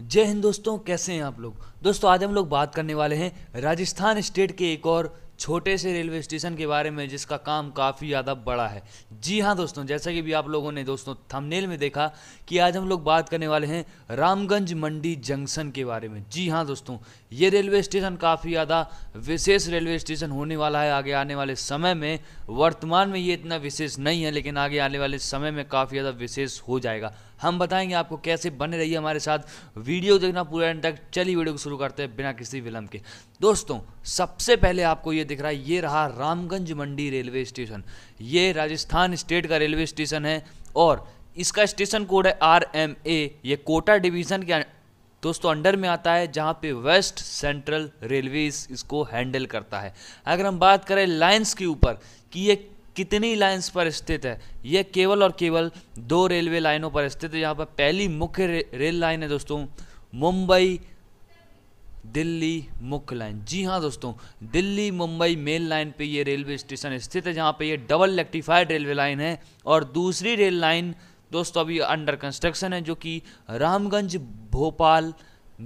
जय हिंद दोस्तों कैसे हैं आप लोग दोस्तों आज हम लोग बात करने वाले हैं राजस्थान स्टेट के एक और छोटे से रेलवे स्टेशन के बारे में जिसका काम काफ़ी ज़्यादा बड़ा है जी हाँ दोस्तों जैसा कि भी आप लोगों ने दोस्तों थंबनेल में देखा कि आज हम लोग बात करने वाले हैं रामगंज मंडी जंक्शन के बारे में जी हाँ दोस्तों ये रेलवे स्टेशन काफ़ी ज़्यादा विशेष रेलवे स्टेशन होने वाला है आगे आने वाले समय में वर्तमान में ये इतना विशेष नहीं है लेकिन आगे आने वाले समय में काफ़ी ज़्यादा विशेष हो जाएगा हम बताएंगे आपको कैसे बने रहिए हमारे साथ वीडियो देखना पूरा एंड तक चलिए वीडियो को शुरू करते हैं बिना किसी विलंब के दोस्तों सबसे पहले आपको ये दिख रहा है ये रहा रामगंज मंडी रेलवे स्टेशन ये राजस्थान स्टेट का रेलवे स्टेशन है और इसका स्टेशन कोड है आर एम ए ये कोटा डिवीज़न के अं-, दोस्तों अंडर में आता है जहाँ पे वेस्ट सेंट्रल रेलवे इसको हैंडल करता है अगर हम बात करें लाइंस के ऊपर कि ये कितनी लाइन्स पर स्थित है यह केवल और केवल दो रेलवे लाइनों पर स्थित है यहाँ पर पहली मुख्य रे, रेल लाइन है दोस्तों मुंबई दिल्ली मुख्य लाइन जी हाँ दोस्तों दिल्ली मुंबई मेल लाइन पे ये रेलवे स्टेशन स्थित है जहाँ पे ये डबल इलेक्ट्रीफाइड रेलवे लाइन है और दूसरी रेल लाइन दोस्तों अभी अंडर कंस्ट्रक्शन है जो कि Ramganj Bhopal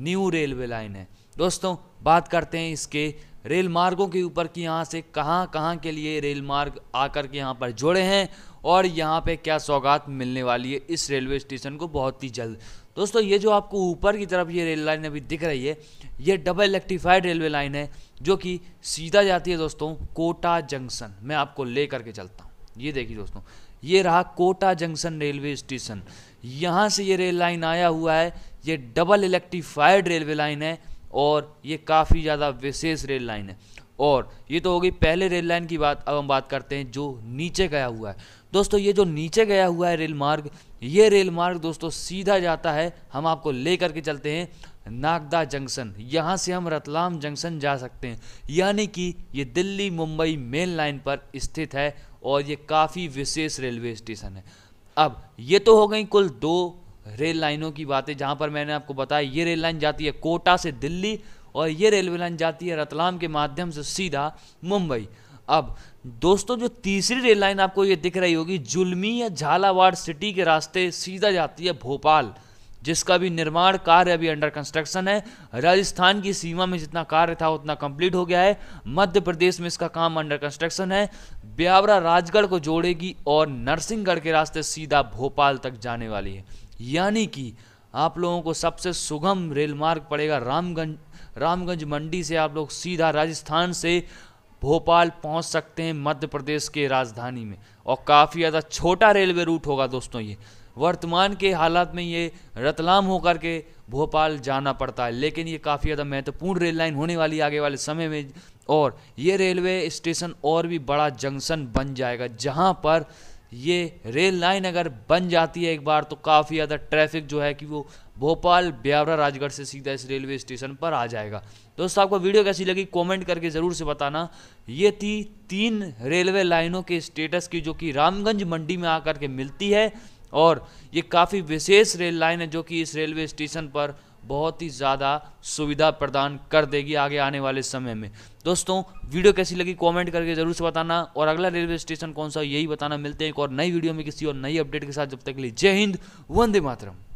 new railway line है दोस्तों बात करते हैं इसके रेल मार्गों के ऊपर कि यहाँ से कहाँ कहाँ के लिए रेल मार्ग आकर के यहाँ पर जुड़े हैं और यहाँ पे क्या सौगात मिलने वाली है इस रेलवे स्टेशन को बहुत ही जल्द दोस्तों ये जो आपको ऊपर की तरफ ये रेल लाइन अभी दिख रही है ये डबल इलेक्ट्रीफाइड रेलवे लाइन है जो कि सीधा जाती है दोस्तों कोटा जंक्शन मैं आपको ले करके चलता हूँ ये देखिए दोस्तों ये रहा कोटा जंक्शन रेलवे स्टेशन यहाँ से ये रेल लाइन आया हुआ है ये डबल इलेक्ट्रीफाइड रेलवे लाइन है और ये काफ़ी ज़्यादा विशेष रेल लाइन है और ये तो हो गई पहले रेल लाइन की बात अब हम बात करते हैं जो नीचे गया हुआ है दोस्तों ये जो नीचे गया हुआ है रेल मार्ग ये रेल मार्ग दोस्तों सीधा जाता है हम आपको ले करके चलते हैं नागदा जंक्शन यहाँ से हम रतलाम जंक्शन जा सकते हैं यानी कि ये दिल्ली मुंबई मेन लाइन पर स्थित है और ये काफ़ी विशेष रेलवे स्टेशन है अब ये तो हो गई कुल दो रेल लाइनों की बातें जहाँ पर मैंने आपको बताया ये रेल लाइन जाती है कोटा से दिल्ली और ये रेलवे लाइन जाती है रतलाम के माध्यम से सीधा मुंबई अब दोस्तों जो तीसरी रेल लाइन आपको ये दिख रही होगी जुलमी या झालावाड़ सिटी के रास्ते सीधा जाती है भोपाल जिसका भी निर्माण कार्य अभी अंडर कंस्ट्रक्शन है राजस्थान की सीमा में जितना कार्य था उतना कंप्लीट हो गया है मध्य प्रदेश में इसका काम अंडर कंस्ट्रक्शन है ब्यावरा राजगढ़ को जोड़ेगी और नरसिंहगढ़ के रास्ते सीधा भोपाल तक जाने वाली है यानी कि आप लोगों को सबसे सुगम रेल मार्ग पड़ेगा रामगंज रामगंज मंडी से आप लोग सीधा राजस्थान से भोपाल पहुंच सकते हैं मध्य प्रदेश के राजधानी में और काफ़ी ज़्यादा छोटा रेलवे रूट होगा दोस्तों ये वर्तमान के हालात में ये रतलाम होकर के भोपाल जाना पड़ता है लेकिन ये काफ़ी ज़्यादा महत्वपूर्ण रेल लाइन होने वाली आगे वाले समय में और ये रेलवे स्टेशन और भी बड़ा जंक्शन बन जाएगा जहाँ पर ये रेल लाइन अगर बन जाती है एक बार तो काफ़ी ज़्यादा ट्रैफिक जो है कि वो भोपाल ब्यावरा राजगढ़ से सीधा इस रेलवे स्टेशन पर आ जाएगा दोस्तों आपको वीडियो कैसी लगी कमेंट करके ज़रूर से बताना ये थी तीन रेलवे लाइनों के स्टेटस की जो कि रामगंज मंडी में आकर के मिलती है और ये काफ़ी विशेष रेल लाइन है जो कि इस रेलवे स्टेशन पर बहुत ही ज़्यादा सुविधा प्रदान कर देगी आगे आने वाले समय में दोस्तों वीडियो कैसी लगी कमेंट करके ज़रूर से बताना और अगला रेलवे स्टेशन कौन सा यही बताना मिलते हैं एक और नई वीडियो में किसी और नई अपडेट के साथ जब तक के लिए जय हिंद वंदे मातरम